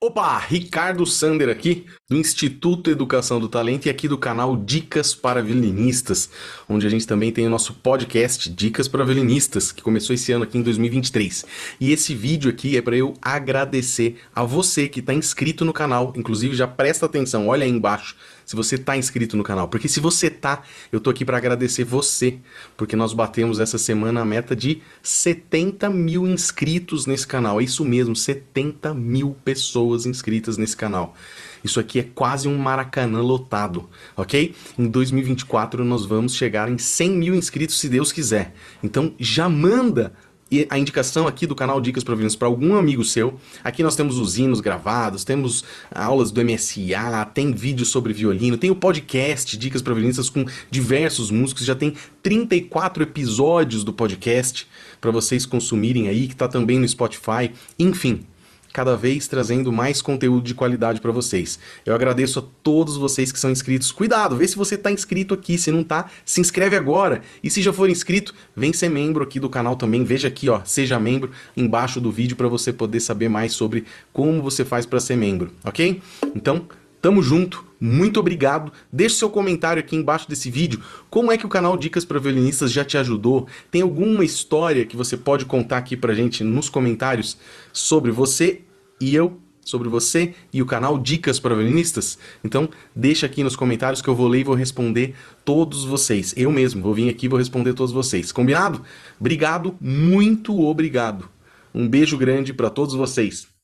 Opa, Ricardo Sander aqui, do Instituto Educação do Talento e aqui do canal Dicas para Violinistas, onde a gente também tem o nosso podcast Dicas para Violinistas, que começou esse ano aqui em 2023. E esse vídeo aqui é para eu agradecer a você que está inscrito no canal, inclusive já presta atenção, olha aí embaixo se você está inscrito no canal, porque se você tá, eu tô aqui para agradecer você, porque nós batemos essa semana a meta de 70 mil inscritos nesse canal, é isso mesmo, 70 mil pessoas pessoas inscritas nesse canal. Isso aqui é quase um maracanã lotado, ok? Em 2024 nós vamos chegar em 100 mil inscritos, se Deus quiser. Então já manda e a indicação aqui do canal Dicas Providas para algum amigo seu. Aqui nós temos os hinos gravados, temos aulas do MSA, tem vídeo sobre violino, tem o podcast Dicas Providências com diversos músicos, já tem 34 episódios do podcast para vocês consumirem aí, que está também no Spotify. Enfim, cada vez trazendo mais conteúdo de qualidade para vocês. Eu agradeço a todos vocês que são inscritos. Cuidado, vê se você está inscrito aqui, se não está, se inscreve agora. E se já for inscrito, vem ser membro aqui do canal também. Veja aqui, ó, seja membro embaixo do vídeo para você poder saber mais sobre como você faz para ser membro, OK? Então, Tamo junto, muito obrigado. Deixe seu comentário aqui embaixo desse vídeo. Como é que o canal Dicas para Violinistas já te ajudou? Tem alguma história que você pode contar aqui pra gente nos comentários sobre você e eu sobre você e o canal Dicas para Violinistas? Então, deixa aqui nos comentários que eu vou ler e vou responder todos vocês. Eu mesmo vou vir aqui e vou responder todos vocês. Combinado? Obrigado, muito obrigado. Um beijo grande para todos vocês.